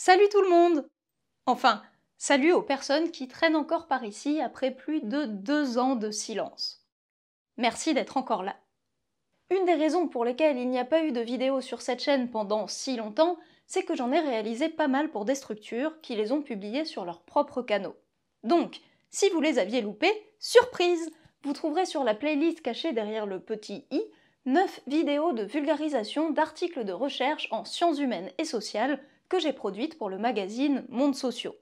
Salut tout le monde Enfin, salut aux personnes qui traînent encore par ici après plus de deux ans de silence. Merci d'être encore là. Une des raisons pour lesquelles il n'y a pas eu de vidéo sur cette chaîne pendant si longtemps, c'est que j'en ai réalisé pas mal pour des structures qui les ont publiées sur leurs propres canaux. Donc, si vous les aviez loupées, surprise Vous trouverez sur la playlist cachée derrière le petit i 9 vidéos de vulgarisation d'articles de recherche en sciences humaines et sociales que j'ai produite pour le magazine Monde Sociaux.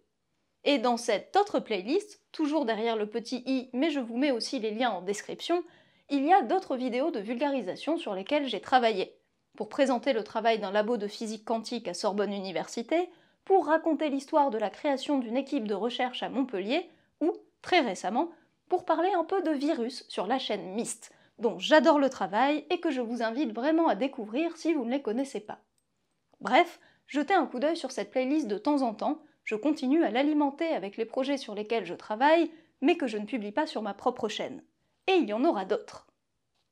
Et dans cette autre playlist, toujours derrière le petit i, mais je vous mets aussi les liens en description, il y a d'autres vidéos de vulgarisation sur lesquelles j'ai travaillé. Pour présenter le travail d'un labo de physique quantique à Sorbonne Université, pour raconter l'histoire de la création d'une équipe de recherche à Montpellier, ou, très récemment, pour parler un peu de virus sur la chaîne Myst, dont j'adore le travail et que je vous invite vraiment à découvrir si vous ne les connaissez pas. Bref, jetez un coup d'œil sur cette playlist de temps en temps, je continue à l'alimenter avec les projets sur lesquels je travaille, mais que je ne publie pas sur ma propre chaîne. Et il y en aura d'autres.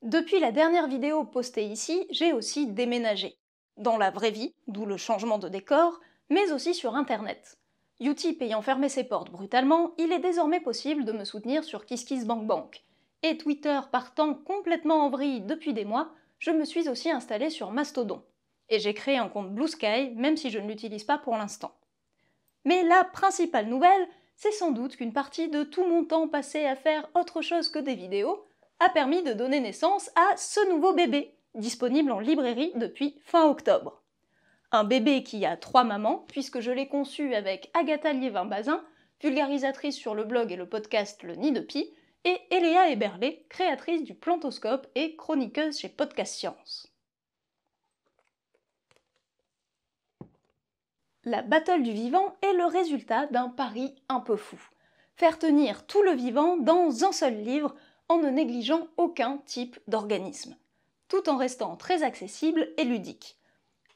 Depuis la dernière vidéo postée ici, j'ai aussi déménagé. Dans la vraie vie, d'où le changement de décor, mais aussi sur Internet. Utip ayant fermé ses portes brutalement, il est désormais possible de me soutenir sur KissKissBankBank. Et Twitter partant complètement en vrille depuis des mois, je me suis aussi installée sur Mastodon et j'ai créé un compte Blue Sky même si je ne l'utilise pas pour l'instant. Mais la principale nouvelle, c'est sans doute qu'une partie de tout mon temps passé à faire autre chose que des vidéos a permis de donner naissance à ce nouveau bébé, disponible en librairie depuis fin octobre. Un bébé qui a trois mamans, puisque je l'ai conçu avec Agatha Liévin-Bazin, vulgarisatrice sur le blog et le podcast Le Nid de Pie, et Eléa Eberlé, créatrice du Plantoscope et chroniqueuse chez Podcast Science. La battle du vivant est le résultat d'un pari un peu fou. Faire tenir tout le vivant dans un seul livre en ne négligeant aucun type d'organisme, tout en restant très accessible et ludique.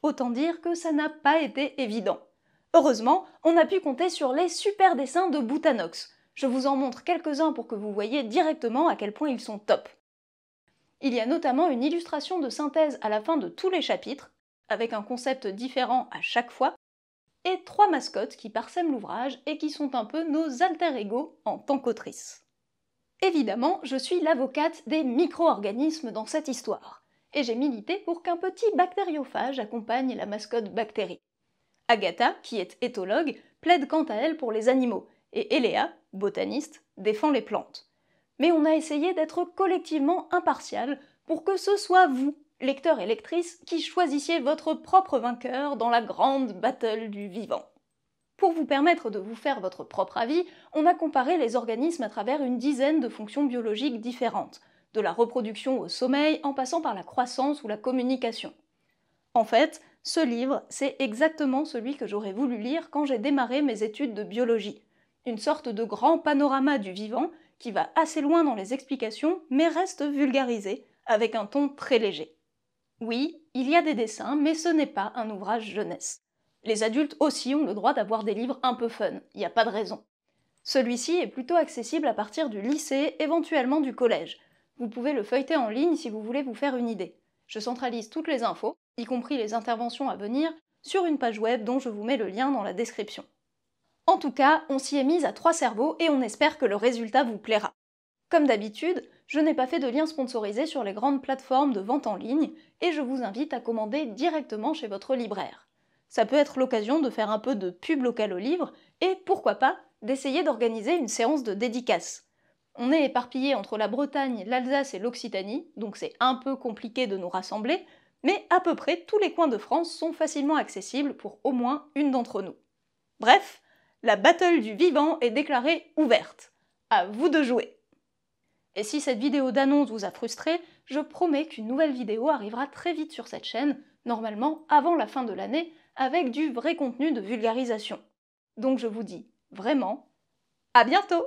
Autant dire que ça n'a pas été évident. Heureusement, on a pu compter sur les super dessins de Boutanox. Je vous en montre quelques-uns pour que vous voyez directement à quel point ils sont top. Il y a notamment une illustration de synthèse à la fin de tous les chapitres, avec un concept différent à chaque fois, trois mascottes qui parsèment l'ouvrage et qui sont un peu nos alter ego en tant qu'autrice. Évidemment, je suis l'avocate des micro-organismes dans cette histoire, et j'ai milité pour qu'un petit bactériophage accompagne la mascotte bactérie. Agatha, qui est éthologue, plaide quant à elle pour les animaux, et Eléa, botaniste, défend les plantes. Mais on a essayé d'être collectivement impartial pour que ce soit vous lecteurs et lectrices, qui choisissiez votre propre vainqueur dans la grande battle du vivant. Pour vous permettre de vous faire votre propre avis, on a comparé les organismes à travers une dizaine de fonctions biologiques différentes, de la reproduction au sommeil en passant par la croissance ou la communication. En fait, ce livre, c'est exactement celui que j'aurais voulu lire quand j'ai démarré mes études de biologie. Une sorte de grand panorama du vivant qui va assez loin dans les explications mais reste vulgarisé, avec un ton très léger. Oui, il y a des dessins, mais ce n'est pas un ouvrage jeunesse. Les adultes aussi ont le droit d'avoir des livres un peu fun, il n'y a pas de raison. Celui-ci est plutôt accessible à partir du lycée, éventuellement du collège. Vous pouvez le feuilleter en ligne si vous voulez vous faire une idée. Je centralise toutes les infos, y compris les interventions à venir, sur une page web dont je vous mets le lien dans la description. En tout cas, on s'y est mis à trois cerveaux et on espère que le résultat vous plaira. Comme d'habitude, je n'ai pas fait de lien sponsorisé sur les grandes plateformes de vente en ligne et je vous invite à commander directement chez votre libraire. Ça peut être l'occasion de faire un peu de pub locale au livre et pourquoi pas d'essayer d'organiser une séance de dédicace. On est éparpillé entre la Bretagne, l'Alsace et l'Occitanie, donc c'est un peu compliqué de nous rassembler, mais à peu près tous les coins de France sont facilement accessibles pour au moins une d'entre nous. Bref, la battle du vivant est déclarée ouverte. À vous de jouer! Et si cette vidéo d'annonce vous a frustré, je promets qu'une nouvelle vidéo arrivera très vite sur cette chaîne, normalement avant la fin de l'année, avec du vrai contenu de vulgarisation. Donc je vous dis vraiment à bientôt